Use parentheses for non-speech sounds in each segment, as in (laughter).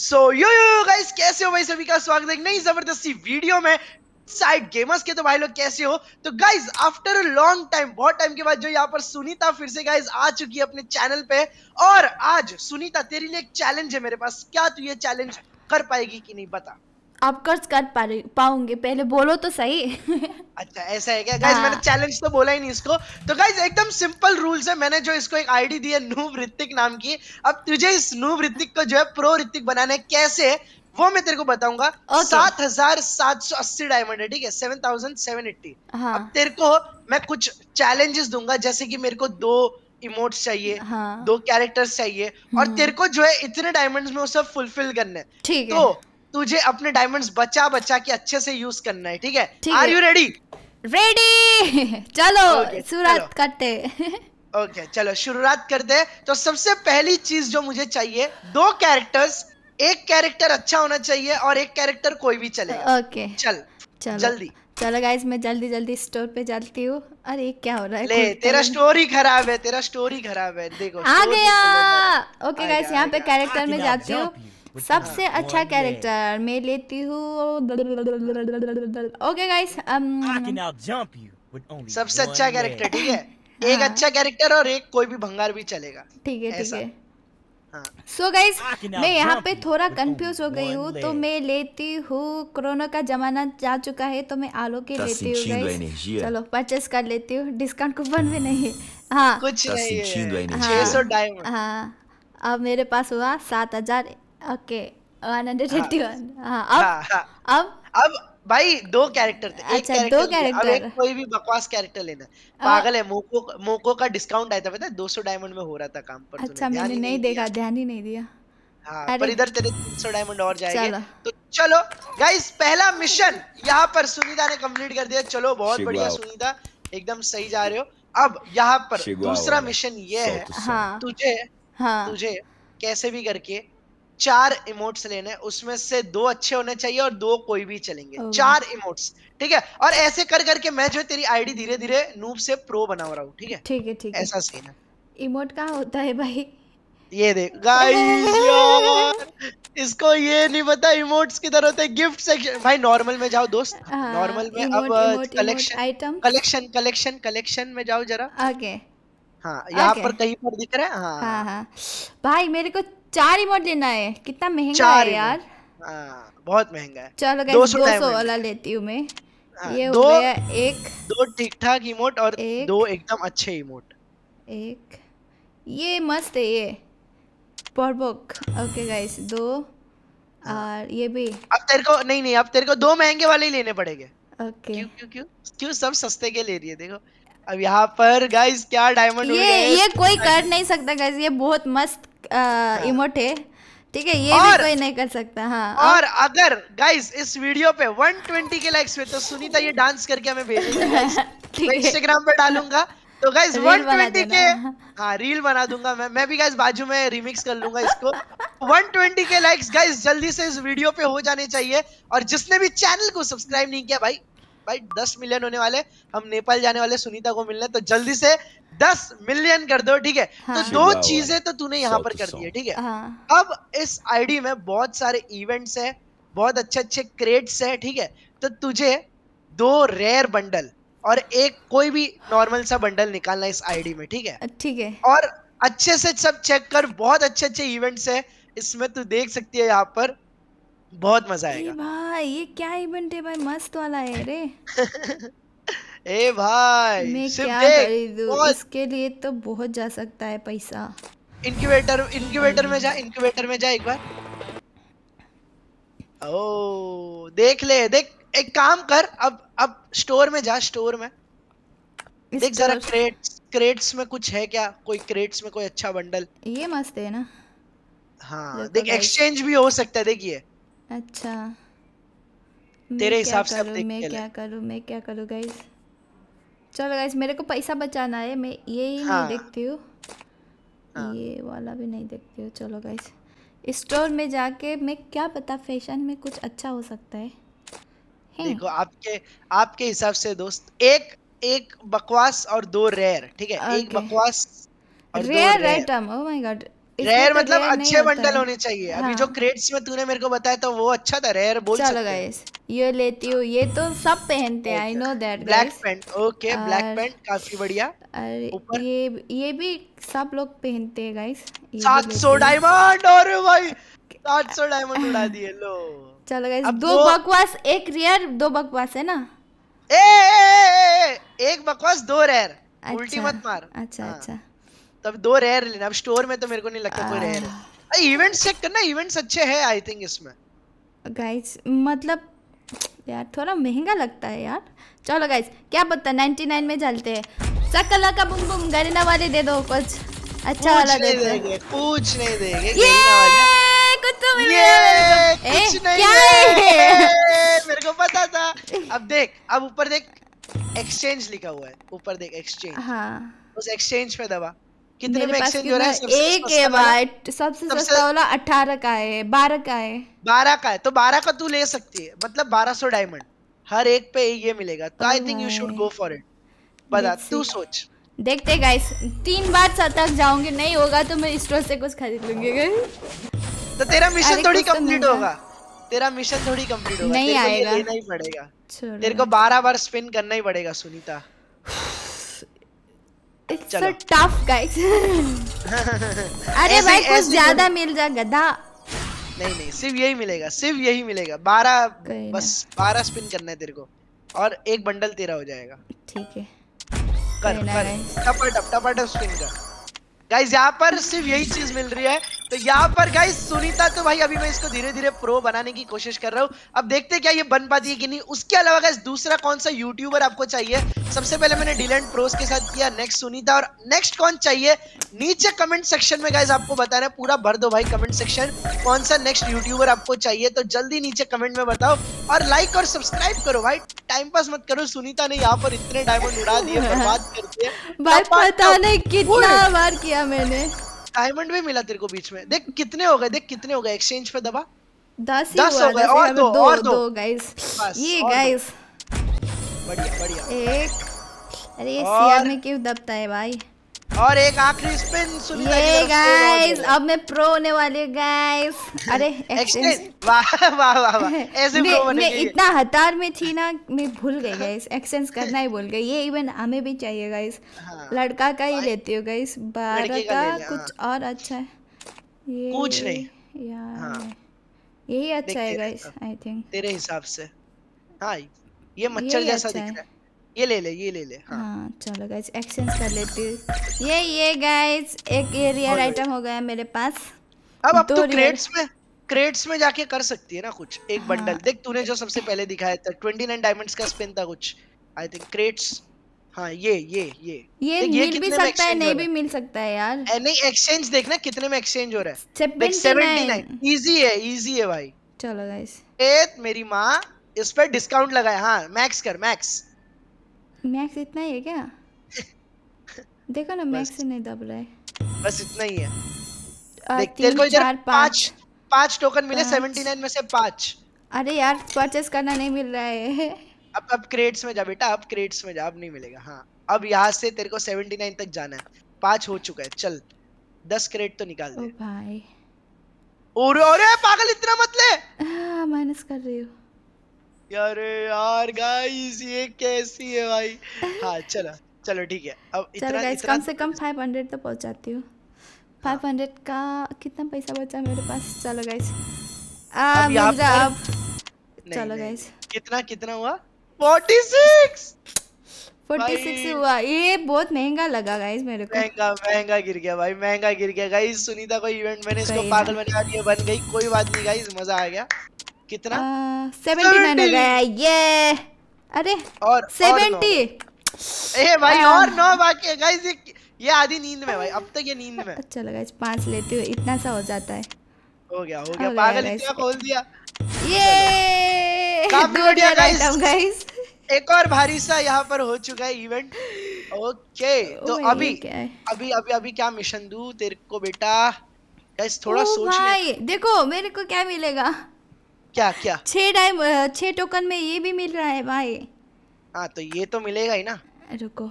सो यो yo guys कैसे हो भाई सभी का स्वागत है नई जबरदस्ती वीडियो में साइड गेमर्स के तो भाई लोग कैसे हो तो guys after a long time बहुत टाइम के बाद जो यहाँ पर सुनीता फिर से गाइस आ चुकी है अपने चैनल पे और आज सुनीता तेरे लिए एक चैलेंज है मेरे पास क्या तू ये चैलेंज कर पाएगी कि नहीं बता आप कर्ज कर पाओगे पहले बोलो तो सही अच्छा ऐसा है क्या गाइस मैंने चैलेंज हाँ। तो बोला ही नहीं इसको तो गाइस एकदम सिंपल रूल्स है मैंने जो इसको एक आईडी दी है नूब ऋतिक नाम की अब तुझे इस नूब ऋतिक को जो है प्रो ऋतिक बनाने कैसे वो मैं तेरे को बताऊंगा सात हजार सात सौ अस्सी डायमंड है ठीक है सेवन थाउजेंड सेवन एट्टी अब तेरे को मैं कुछ चैलेंजेस दूंगा जैसे कि मेरे को दो इमोट्स चाहिए हाँ। दो कैरेक्टर्स चाहिए और हम्म। तेरे को जो है इतने डायमंड्स में वो सब फुलफिल करने ठीक तो है। तुझे अपने डायमंड्स बचा बचा के अच्छे से यूज करना है ठीक है आर यू रेडी रेडी चलो शुरुआत करते ओके चलो शुरुआत करते तो सबसे पहली चीज जो मुझे चाहिए दो कैरेक्टर्स एक कैरेक्टर अच्छा होना चाहिए और एक कैरेक्टर कोई भी चलेगा ओके चल चलो जल्दी चलो गाइस मैं जल्दी जल्दी स्टोर पे जाती हूँ अरे क्या हो रहा है ले तेरा स्टोरी तो- खराब है तेरा स्टोरी खराब है देखो आ गया ओके गाइज यहाँ पे कैरेक्टर में जाती हूँ सबसे अच्छा कैरेक्टर मैं लेती हूँ um, सबसे अच्छा कैरेक्टर ठीक है (laughs) एक हाँ। अच्छा कैरेक्टर और एक कोई भी भंगार भी चलेगा ठीक है ठीक है सो हाँ। so गाइज मैं यहाँ पे थोड़ा कंफ्यूज हो गई हूँ तो मैं लेती हूँ कोरोना का जमाना जा चुका है तो मैं आलो के लेती हूँ चलो परचेस कर लेती हूँ डिस्काउंट कूपन भी नहीं हाँ कुछ नहीं है हाँ, हाँ अब मेरे पास हुआ सात हजार ओके वन 181 हां हाँ, अब हाँ, हाँ। अब अब भाई दो कैरेक्टर थे अच्छा, एक दो कैरेक्टर अब एक कोई भी बकवास कैरेक्टर लेना पागल है मोको मोको का डिस्काउंट आया था पता है 200 डायमंड में हो रहा था काम पर अच्छा मैंने नहीं नहीं देखा ध्यान ही नहीं दिया हाँ, पर इधर तेरे 300 डायमंड और जाएंगे तो चलो गाइस पहला मिशन यहाँ पर सुनीता ने कंप्लीट कर दिया चलो बहुत बढ़िया सुनीता एकदम सही जा रहे हो अब यहाँ पर दूसरा मिशन ये है तुझे तुझे कैसे भी करके चार इमोट्स लेने उसमें से दो अच्छे होने चाहिए और दो कोई भी चलेंगे चार इमोट्स ठीक है और ऐसे कर करके मैं जो तेरी आईडी धीरे धीरे नूब से प्रो बना रहा हूँ ठीक है ठीक है ठीक है ऐसा सीन है इमोट कहाँ होता है भाई ये देख गाइस इसको ये नहीं पता इमोट्स किधर होते हैं गिफ्ट सेक्शन भाई नॉर्मल में जाओ दोस्त नॉर्मल हाँ, में अब collection item collection collection collection में जाओ जरा ओके हाँ यहाँ पर कहीं पर दिख रहा है हाँ, हाँ. हाँ। भाई मेरे को चार रिमोट लेना है कितना महंगा है यार आ, हाँ, बहुत महंगा है चलो दो सौ वाला लेती हूँ मैं हाँ, ये दो, हो गया एक दो ठीक ठाक इमोट और एक, दो एकदम अच्छे इमोट एक ये मस्त है ये पॉटबॉक ओके गाइस दो हाँ। और ये भी अब तेरे को नहीं नहीं अब तेरे को दो महंगे वाले ही लेने पड़ेंगे ओके क्यों क्यों क्यों क्यों सब सस्ते के ले रही है देखो अब यहाँ पर गाइस क्या डायमंड ये ये कोई कर नहीं सकता गाइस ये बहुत मस्त इमोट है ठीक है ये और, भी कोई नहीं कर सकता हाँ और, और अगर गाइस इस वीडियो पे 120 के लाइक्स हुए तो सुनीता ये डांस करके हमें भेज इंस्टाग्राम (laughs) पे डालूंगा तो गाइज वन ट्वेंटी के हाँ रील बना दूंगा मैं मैं भी गाइज बाजू में रिमिक्स कर लूंगा इसको 120 के लाइक्स गाइज जल्दी से इस वीडियो पे हो जाने चाहिए और जिसने भी चैनल को सब्सक्राइब नहीं किया भाई भाई दस मिलियन होने वाले हम नेपाल जाने वाले सुनीता को मिलने तो जल्दी से दस मिलियन कर दो ठीक है तो हाँ। तो दो चीजें तो तूने यहाँ पर तो कर दी है ठीक है हाँ। अब इस आईडी में बहुत सारे इवेंट्स है बहुत अच्छे अच्छे क्रेट्स है ठीक है तो तुझे दो रेयर बंडल और एक कोई भी नॉर्मल सा बंडल निकालना इस आईडी में ठीक है ठीक है और अच्छे से सब चेक कर बहुत अच्छे अच्छे इवेंट्स है इसमें तू देख सकती है यहाँ पर बहुत मजा आएगा भाई ये क्या इवेंट है भाई मस्त वाला है रे (laughs) ए भाई मैं क्या खरीदूं इसके लिए तो बहुत जा सकता है पैसा इनक्यूबेटर इनक्यूबेटर में जा इनक्यूबेटर में जा एक बार ओ देख ले देख एक काम कर अब अब स्टोर में जा स्टोर में देख जरा क्रेट्स क्रेट्स में कुछ है क्या कोई क्रेट्स में कोई अच्छा बंडल ये मस्त है ना हाँ देख एक्सचेंज भी हो सकता है देखिए अच्छा तेरे हिसाब से अब मैं क्या करूँ मैं क्या करूँ गाइस चलो गाइस मेरे को पैसा बचाना है मैं ये ही हाँ। नहीं देखती हूँ हाँ। ये वाला भी नहीं देखती हूँ चलो गाइस स्टोर में जाके मैं क्या पता फैशन में कुछ अच्छा हो सकता है देखो आपके आपके हिसाब से दोस्त एक एक बकवास और दो रेयर ठीक है एक बकवास rare item oh my god rare तो मतलब अच्छे बंडल होने चाहिए हाँ। अभी जो क्रेट्स में तूने मेरे को बताया तो वो अच्छा था रेयर बोल चलो गाइस ये लेती हूँ ये तो सब पहनते हैं I know that black pant okay black pant काफी बढ़िया ऊपर ये ये भी सब लोग पहनते हैं गाइस सात सौ डायमंड और भाई (laughs) सात सौ डायमंड उड़ा दिए लो चलो गाइस दो बकवास एक रेयर दो बकवास है ना ए, ए, ए, ए, एक बकवास दो रेयर अच्छा, उल्टी मत मार अच्छा हाँ। अच्छा तब दो रेयर लेना अब स्टोर में तो मेरे को नहीं लगता कोई रेयर है इवेंट्स चेक करना इवेंट्स अच्छे हैं आई थिंक इसमें गाइस मतलब यार थोड़ा महंगा लगता है यार चलो गाइस क्या पता 99 में चलते हैं सकला का बुम बुम गरीना वाले दे दो कुछ अच्छा वाला दे देंगे कुछ नहीं देंगे ये कुछ तो मिल गया कुछ नहीं क्या है मेरे को पता था अब देख अब ऊपर देख एक्सचेंज लिखा हुआ है ऊपर देख एक्सचेंज हां उस एक्सचेंज पे दबा कितने में एक्सचेंज हो रहा है सबसे एक है वाट सबसे सस्ता वाला अठारह का है बारह का है बारह का है तो बारह का तू ले सकती है मतलब बारह सौ डायमंड हर एक पे ये मिलेगा तो I think you should go for it बता तू सोच देखते गाइस तीन बार तक जाऊंगी नहीं होगा तो मैं स्टोर से कुछ खरीद लूंगी गाइस तो तेरा मिशन थोड़ी कंप्लीट तो होगा तेरा मिशन थोड़ी कंप्लीट होगा नहीं आएगा नहीं पड़ेगा तेरे को बारह बार स्पिन करना ही पड़ेगा Sunita it's so tough guys अरे भाई कुछ ज्यादा मिल जा गधा नहीं नहीं सिर्फ यही मिलेगा सिर्फ यही मिलेगा बारह बस बारह स्पिन करना है तेरे को और एक बंडल तेरा हो जाएगा ठीक है कर कर टपा टप टपा टप स्पिन कर गाइज यहाँ पर सिर्फ यही चीज मिल रही है तो यहाँ पर गाइज सुनीता तो भाई अभी मैं इसको धीरे धीरे प्रो बनाने की कोशिश कर रहा हूँ अब देखते क्या ये बन पाती है कि नहीं उसके अलावा गाइज दूसरा कौन सा यूट्यूबर आपको चाहिए सबसे पहले मैंने डिलेंट प्रोस के साथ किया नेक्स्ट सुनीता और नेक्स्ट कौन चाहिए नीचे कमेंट सेक्शन में गाइज आपको बताना है पूरा भर दो भाई कमेंट सेक्शन कौन सा नेक्स्ट यूट्यूबर आपको चाहिए तो जल्दी नीचे कमेंट में बताओ और लाइक और सब्सक्राइब करो भाई टाइम पास मत करो सुनीता ने यहाँ पर इतने डायमंड उड़ा दिए बर्बाद कर दिया भाई पता नहीं कितना बार किया किया मैंने डायमंड भी मिला तेरे को बीच में देख कितने हो गए देख कितने हो गए एक्सचेंज पे दबा दस ही हो गए और दो और दो गाइस ये गाइस बढ़िया बढ़िया एक अरे सिया में क्यों दबता है भाई और एक आखिरी स्पिन सुनीता गाइस अब मैं प्रो होने वाली हूं गाइस (laughs) अरे एक्सेंस वाह वाह वाह वाह (laughs) ऐसे प्रो बनने मैं इतना हतार में थी ना मैं भूल गई गाइस (laughs) एक्सेंस करना ही भूल गई ये इवन हमें भी चाहिए गाइस हाँ। लड़का का ही लेती हूं गाइस बारह का कुछ हाँ। और अच्छा है ये कुछ नहीं यार हाँ। यही अच्छा है गाइस आई थिंक तेरे हिसाब से हां ये मच्छर जैसा अच्छा दिख रहा है ये ले ले ये ले ले हाँ, हाँ चलो गाइज एक्सचेंज कर लेती हूँ ये ये गाइज एक ये रियल आइटम हो गया मेरे पास अब अब तो क्रेट्स में क्रेट्स में जाके कर सकती है ना कुछ एक हाँ. बंडल देख तूने जो सबसे पहले दिखाया था ट्वेंटी नाइन डायमंड्स का स्पिन था कुछ आई थिंक क्रेट्स हाँ ये ये ये ये मिल भी सकता है नहीं भी मिल सकता है यार नहीं एक्सचेंज देखना कितने में एक्सचेंज हो रहा है सेवेंटी नाइन इजी है इजी है भाई चलो गाइस मेरी माँ इस पर डिस्काउंट लगाया हाँ मैक्स कर मैक्स मैक्स इतना ही है क्या (laughs) देखो ना मैक्स से नहीं दब रहा है बस इतना ही है आ, देख तेरे को इधर पांच पांच टोकन मिले 79 में से पांच अरे यार परचेस करना नहीं मिल रहा है (laughs) अब अब क्रेट्स में जा बेटा अब क्रेट्स में जा अब नहीं मिलेगा हाँ अब यहाँ से तेरे को 79 तक जाना है पांच हो चुका है चल दस क्रेट तो निकाल दे ओ भाई और अरे पागल इतना मत ले माइनस हाँ, कर रही हूँ यार यार गाइस ये कैसी है भाई हाँ चलो चलो ठीक है अब इतना चलो गाइस कम से कम 500 तो पहुंचाती हूँ 500 हाँ। का कितना पैसा बचा मेरे पास चलो गाइस अब यहाँ पर अब चलो गाइस कितना कितना हुआ 46 46 हुआ ये बहुत महंगा लगा गाइस मेरे को महंगा महंगा गिर गया भाई महंगा गिर गया गाइस सुनीता को इवेंट मैंने इसको पागल बना दिया बन गई कोई बात नहीं गाइस मजा आ गया कितना सेवेंटी नाइन हो गया ये अरे और सेवेंटी भाई और नौ बाकी है गाइस ये ये आधी नींद में भाई अब तक ये नींद में चलो अच्छा गाइस पांच लेते हुए इतना सा हो जाता है हो गया हो गया पागल इतना खोल दिया ये दो डियर आइटम गाइस एक और भारी सा यहाँ पर हो चुका है इवेंट ओके तो अभी अभी अभी अभी क्या मिशन दू तेरे को बेटा गाइस थोड़ा सोच भाई देखो मेरे को क्या मिलेगा क्या क्या छह डाइम छह टोकन में ये भी मिल रहा है भाई हाँ तो ये तो मिलेगा ही ना रुको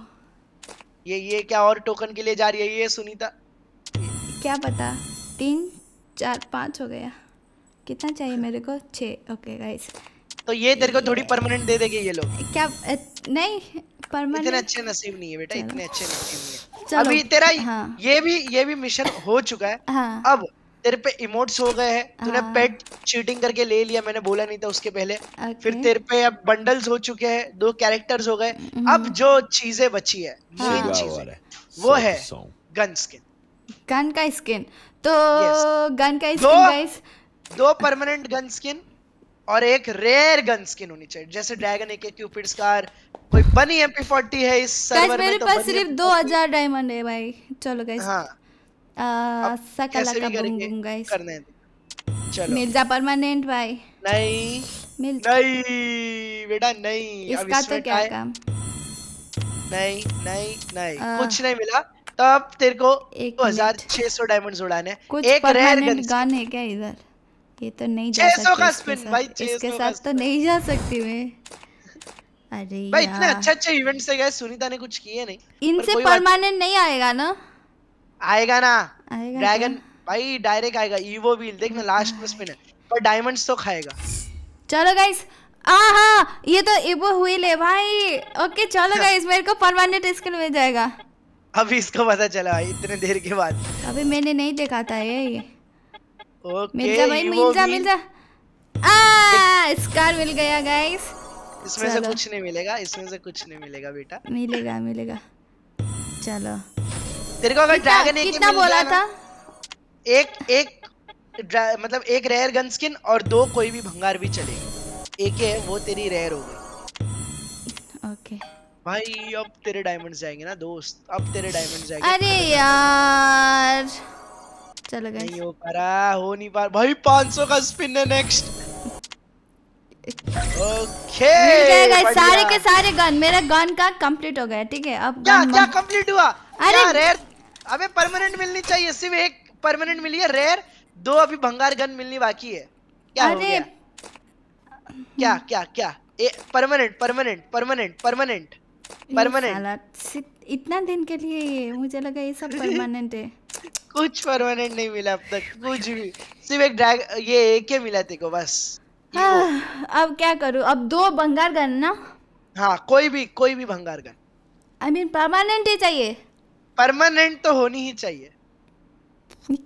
ये ये क्या और टोकन के लिए जा रही है ये सुनीता क्या पता तीन चार पाँच हो गया कितना चाहिए मेरे को छे ओके गाइस तो ये तेरे को थोड़ी परमानेंट दे देगी ये लोग क्या नहीं परमानेंट इतने अच्छे नसीब नहीं है बेटा इतने अच्छे नसीब नहीं है अभी तेरा हाँ। ये भी ये भी मिशन हो चुका है हाँ। अब तेरे पे इमोट्स हो गए हैं तूने पेट हाँ। चीटिंग करके ले लिया मैंने बोला नहीं था उसके पहले फिर तेरे पे अब बंडल्स हो चुके हैं दो कैरेक्टर्स हो गए हम्म। अब जो चीजें बची हाँ। है मेन चीजें वो है गन स्किन गन का स्किन तो गन का स्किन गाइस दो परमानेंट गन स्किन और एक रेयर गन स्किन होनी चाहिए जैसे ड्रैगन एके क्यूपिड स्कार कोई बनी एमपी40 है इस सर्वर में तो मेरे पास सिर्फ 2000 डायमंड है भाई चलो गाइस हां मिर्जा परमानेंट भाई नहीं नहीं बेटा नहीं इसका तो क्या काम नहीं नहीं नहीं आ, कुछ नहीं मिला तो अब तेरे को एक हजार छह सौ डायमंड उड़ाने कुछ एक रेयर गन है क्या इधर ये तो नहीं जा सकती का स्पिन भाई इसके साथ तो नहीं जा सकती मैं अरे भाई इतने अच्छे अच्छे इवेंट से गए सुनीता ने कुछ किए नहीं इनसे परमानेंट नहीं आएगा ना आएगा ना ड्रैगन भाई डायरेक्ट आएगा ईवो व्हील देख ना लास्ट में स्पिन है पर डायमंड्स तो खाएगा चलो गाइस आहा ये तो ईवो व्हील है भाई ओके चलो गाइस हाँ। मेरे को परमानेंट स्किन मिल जाएगा अभी इसको पता चला भाई इतने देर के बाद अभी मैंने नहीं देखा था ये ओके मिल जा भाई मिल जा मिल जा आ स्कार मिल गया गाइस इसमें से कुछ नहीं मिलेगा इसमें से कुछ नहीं मिलेगा बेटा मिलेगा मिलेगा चलो तेरे को अगर ड्रैगन एक कितना बोला था एक एक मतलब एक रेयर गन स्किन और दो कोई भी भंगार भी चलेगी एक है वो तेरी रेयर हो गई ओके भाई अब तेरे डायमंड्स जाएंगे ना दोस्त अब तेरे डायमंड्स जाएंगे अरे यार चलो गाइस नहीं हो पा रहा हो नहीं पा भाई 500 का स्पिन है नेक्स्ट ओके मिल गाइस सारे के सारे गन मेरा गन का कंप्लीट हो गया ठीक है अब क्या क्या कंप्लीट हुआ अरे रेयर अबे परमानेंट मिलनी चाहिए सिर्फ एक परमानेंट मिली है रेयर दो अभी भंगार गन मिलनी बाकी है क्या हो गया क्या क्या क्या permanent permanent permanent permanent permanent इतना दिन के लिए मुझे लगा ये सब परमानेंट है (laughs) कुछ परमानेंट नहीं मिला अब तक कुछ भी सिर्फ एक ड्रैग ये एक ही मिला तेको बस हाँ, अब क्या करूँ अब दो भंगार गन ना हाँ कोई भी कोई भी भंगार गन आई मीन परमानेंट ही चाहिए परमानेंट तो होनी ही चाहिए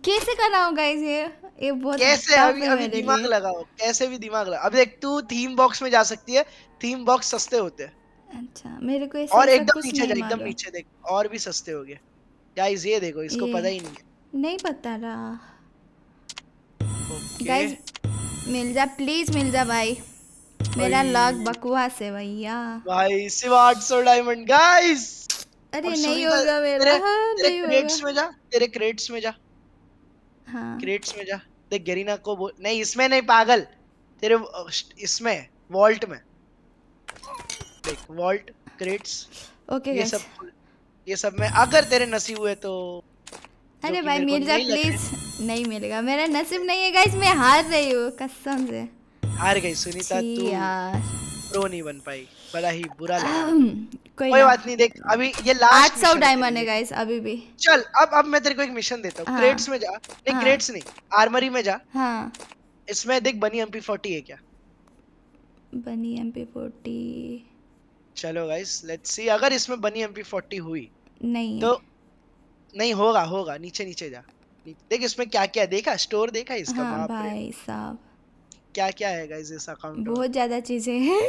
कैसे करना होगा इसे ये बहुत कैसे अभी अभी दिमाग लगाओ कैसे भी दिमाग लगाओ अब एक तू थीम बॉक्स में जा सकती है थीम बॉक्स सस्ते होते हैं अच्छा मेरे को और एकदम नीचे जा एकदम नीचे देख और भी सस्ते हो गए गाइस ये देखो इसको पता ही नहीं नहीं पता रहा गाइस मिल जा प्लीज मिल जा भाई मेरा लक बकवास है भैया भाई सिर्फ 800 डायमंड गाइस अरे नहीं होगा मेरा तेरे, हाँ, तेरे क्रेट्स में जा तेरे क्रेट्स में जा हाँ क्रेट्स में जा देख गेरिना को बोल नहीं इसमें नहीं पागल तेरे इसमें वॉल्ट में देख वॉल्ट क्रेट्स ओके ये सब ये सब में अगर तेरे नसीब हुए तो अरे भाई मिल जा प्लीज नहीं मिलेगा मेरा नसीब नहीं है गाइस मैं हार रही हूँ कसम से हार गई सुनीता तू यार प्रो नहीं बन पाई बड़ा ही बुरा लगा कोई, कोई बात नहीं देख अभी ये लास्ट सौ डायमंड है गाइस अभी भी चल अब अब मैं तेरे को एक मिशन देता हूँ हाँ, क्रेट्स में जा नहीं हाँ, क्रेट्स नहीं आर्मरी में जा हाँ इसमें देख बनी एमपी फोर्टी है क्या बनी एमपी फोर्टी चलो गाइस लेट्स सी अगर इसमें बनी एमपी फोर्टी हुई नहीं तो नहीं होगा होगा नीचे नीचे जा देख इसमें क्या क्या देखा स्टोर देखा इसका हाँ, भाई साहब क्या क्या है गाइस इस अकाउंट बहुत ज्यादा चीजें हैं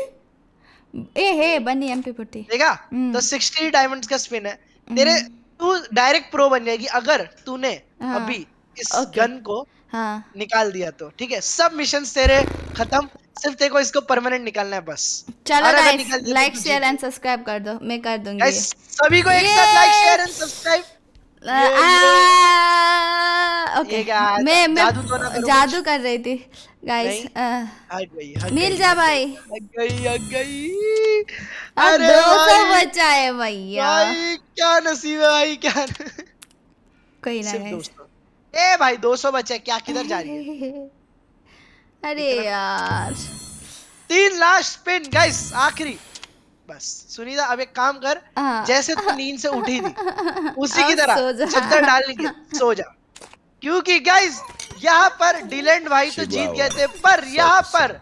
ए हे बनी एमपी MP40 देखा हम्म। तो 60 डायमंड्स का स्पिन है हम्म। तेरे तू डायरेक्ट प्रो बन जाएगी अगर तूने हाँ, अभी इस okay. गन को हाँ. निकाल दिया तो ठीक है सब मिशन तेरे खत्म सिर्फ तेरे को इसको परमानेंट निकालना है बस चलो guys like share and subscribe कर दो मैं कर दूंगी सभी को एक साथ लाइक शेयर एंड सब्सक्राइब मैं मैं जादू तो जादू कर रही थी गाइस मिल जा भाई गई गई अरे दो बचा है भैया क्या नसीब है भाई क्या कोई ना है ए भाई 200 बचे क्या किधर जा रही है (laughs) अरे यार तीन लास्ट पिन गाइस आखिरी बस सुनीता अब एक काम कर हाँ। जैसे तू नींद से उठी थी (laughs) उसी की तरह चद्दर डाल के सो जा क्योंकि गाइज यहाँ पर डिलेंड भाई तो जीत गए थे पर यहाँ पर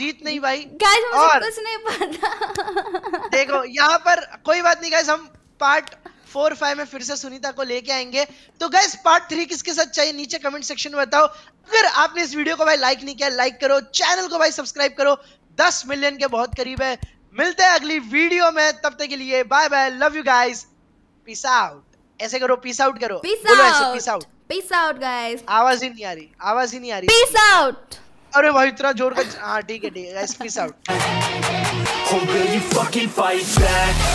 जीत नहीं भाई गाइस और कुछ नहीं पता देखो यहाँ पर कोई बात नहीं गाइस हम पार्ट फोर फाइव में फिर से सुनीता को लेके आएंगे तो गैस पार्ट थ्री किसके साथ चाहिए नीचे कमेंट सेक्शन में बताओ अगर आपने इस वीडियो को भाई लाइक नहीं किया लाइक करो चैनल को भाई सब्सक्राइब करो दस मिलियन के बहुत करीब है मिलते हैं अगली वीडियो में तब तक के लिए bye bye love you guys peace out ऐसे करो पीस आउट करो पीस बोलो ऐसे peace out peace out guys आवाज ही नहीं आ रही आवाज ही नहीं आ रही पीस आउट अरे भाई इतना जोर का हां ठीक है ठीक है गाइस पीस आउट